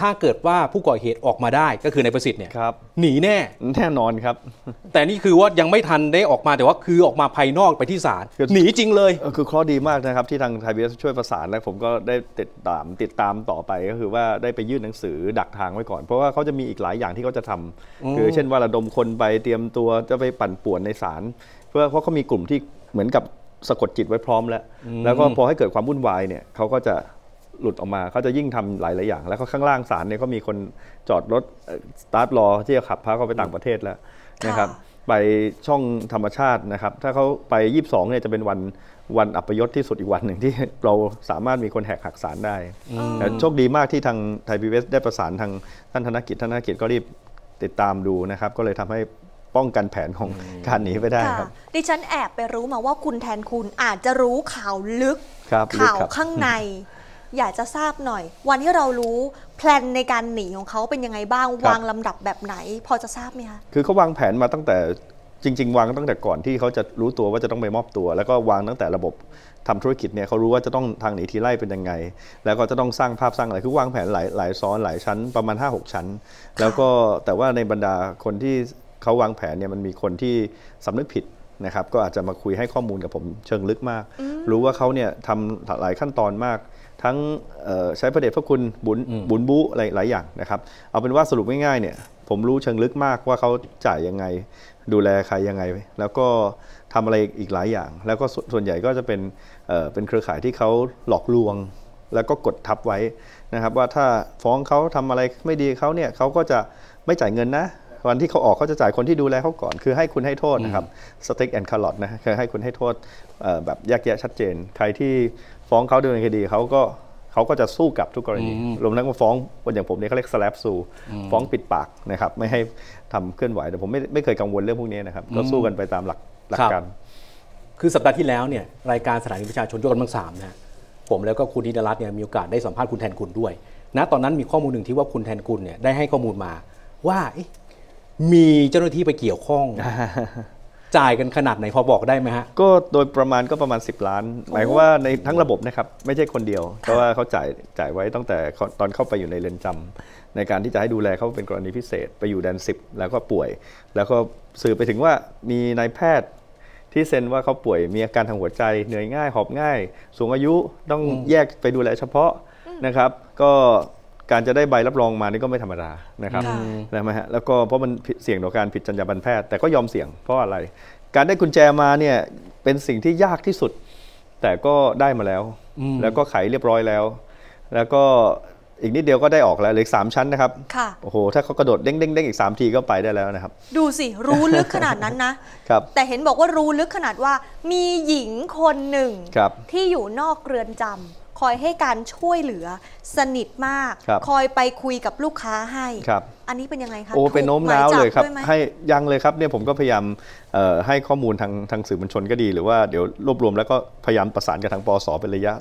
ถ้าเกิดว่าผู้ก่อเหตุออกมาได้ก็คือนายประสิทธิ์เนี่ย หนีแน่แน่นอนครับ แต่นี่คือว่ายังไม่ทันได้ออกมา แต่ว่าคือออกมาภายนอกไปที่ศาลหนีจริงเลยคือข้อดีมากนะครับ ที่ทางไทยบีเอสช่วยประสานและผมก็ได้ติดตามติดตามต่อไปก็คือว่าได้ไปยื่นหนังสือดักทางไว้ก่อน เพราะว่าเขาจะมีอีกหลายอย่างที่เขาจะทำ คือเช่นว่าระดมคนไปเตรียมตัวจะไปปั่นป่วนในศาลเพื่อเพราะเขามีกลุ่มที่เหมือนกับสะกดจิตไว้พร้อมแล้ว แล้วก็พอให้เกิดความวุ่นวายเนี่ยเขาก็จะหลุดออกมาเขาจะยิ่งทำหลายยอย่าง แล้วก็ข้างล่างศาลเนี่ยก็มีคนจอดรถสตาร์ทรอที่จะขับพาเขาไปต่างประเทศแล้วนะครับไปช่องธรรมชาตินะครับถ้าเขาไปยี่สิบองเนี่ยจะเป็นวันวันอัปยศที่สุดอีกวันหนึ่งที่เราสามารถมีคนแหกหักสารได้แต่โชคดีมากที่ทางไทยพีวีเอสได้ประสานทางท่านธนกิจท่านธนกิจก็รีบติดตามดูนะครับก็เลยทำให้ป้องกันแผนของการหนีไปได้ครับดิฉันแอบไปรู้มาว่าคุณแทนคุณอาจจะรู้ข่าวลึกข่าวข้างในอยากจะทราบหน่อย วันที่เรารู้แพลนในการหนีของเขาเป็นยังไงบ้างวางลำดับแบบไหนพอจะทราบไหมคะคือเขาวางแผนมาตั้งแต่จริงๆวางตั้งแต่ก่อนที่เขาจะรู้ตัวว่าจะต้องไปมอบตัวแล้วก็วางตั้งแต่ระบบทำธุรกิจเนี่ยเขารู้ว่าจะต้องทางหนีทีไล่เป็นยังไงแล้วก็จะต้องสร้างภาพสร้างอะไรคือวางแผนหลายหลายซ้อนหลายชั้นประมาณ 5-6 ชั้น แล้วก็แต่ว่าในบรรดาคนที่เขาวางแผนเนี่ยมันมีคนที่สำนึกผิดนะครับก็อาจจะมาคุยให้ข้อมูลกับผม เชิงลึกมาก รู้ว่าเขาเนี่ยทำหลายขั้นตอนมากั้งใช้พระเดชพระคุณบุญบุญบุอะไรหลายอย่างนะครับเอาเป็นว่าสรุปง่ายๆเนี่ยผมรู้เชิงลึกมากว่าเขาจ่ายยังไง ดูแลใครยังไง แล้วก็ทำอะไรอีกหลายอย่าง แล้วก็ส่วนใหญ่ก็จะเป็นเป็นเครือข่ายที่เขาหลอกลวง แล้วก็กดทับไว้นะครับ ว่าถ้าฟ้องเขาทำอะไรไม่ดีเขาเนี่ยเขาก็จะไม่จ่ายเงินนะวันที่เขาออกเขาจะจ่ายคนที่ดูแลเขาก่อน คือให้คุณให้โทษนะครับสเต็กแอนด์คาร์ลอตนะ คือให้คุณให้โทษแบบแยกแยะชัดเจน ใครที่ฟ้องเขาดำเนินคดีเขาก็เขาก็จะสู้กับทุกกรณี รวมทั้งฟ้องนอย่างผมเนี่ยเขาเรียกสลับซู ฟ้องปิดปากนะครับ ไม่ให้ทำเคลื่อนไหว แต่ผมไม่ไม่เคยกังวลเรื่องพวกนี้นะครับ ก็สู้กันไปตามหลักหลักการ คือสัปดาห์ที่แล้วเนี่ยรายการสถานีประชาชนยกกำลังสามนะ ผมแล้วก็คุณนิดรัตน์เนี่ยมีโอกาสได้สัมภาษณ์คุณแทนคุณด้วย ณ ตอนนั้นมีข้อมูลหนึ่งที่ว่าคุณแทนคุณเนี่ยได้ให้ข้อมูลมาว่ามีเจ้าหน้าที่ไปเกี่ยวข้อง จ่ายกันขนาดไหนพอบอกได้ไหมฮะก็โดยประมาณก็ประมาณ 10 ล้าน หมายความว่าในทั้งระบบนะครับ ไม่ใช่คนเดียวเพราะว่าเขาจ่ายจ่ายไว้ตั้งแต่ตอนเข้าไปอยู่ในเรือนจำ ในการที่จะให้ดูแลเขาเป็นกรณีพิเศษ ไปอยู่แดน 10 แล้วก็ป่วย แล้วก็สื่อไปถึงว่ามีนายแพทย์ที่เซ็นว่าเขาป่วยมีอาการทางหัวใจ เหนื่อยง่าย หอบง่าย สูงอายุต้องแยกไปดูแลเฉพาะนะครับ ก็การจะได้ใบรับรองมานี่ก็ไม่ธรรมดานะครับนะฮะ แล้วก็เพราะมันเสี่ยงต่อการผิดจรรยาบรรณแพทย์ แต่ก็ยอมเสี่ยงเพราะอะไร การได้กุญแจมาเนี่ยเป็นสิ่งที่ยากที่สุด แต่ก็ได้มาแล้ว แล้วก็ไขเรียบร้อยแล้ว แล้วก็อีกนิดเดียวก็ได้ออกแล้วเหลือสามชั้นนะครับโอ้โห ถ้าเขากระโดดเด้งเด้งเด้งอีก3ทีก็ไปได้แล้วนะครับ ดูสิรู้ลึกขนาดนั้นนะ ครับ แต่เห็นบอกว่ารู้ลึกขนาดว่า มีหญิงคนหนึ่งที่อยู่นอกเรือนจำอยให้การช่วยเหลือสนิทมากคคอยไปคุยกับลูกค้าให้ อันนี้เป็นยังไงคะ โอ้ เป็นโน้มน้าวเลยครับ ให้ยังเลยครับเนี่ยผมก็พยายามให้ข้อมูลทางทางสื่อมวลชนก็ดี หรือว่าเดี๋ยวรวบรวมแล้วก็พยายามประสานกับทางปสเป็นระยะ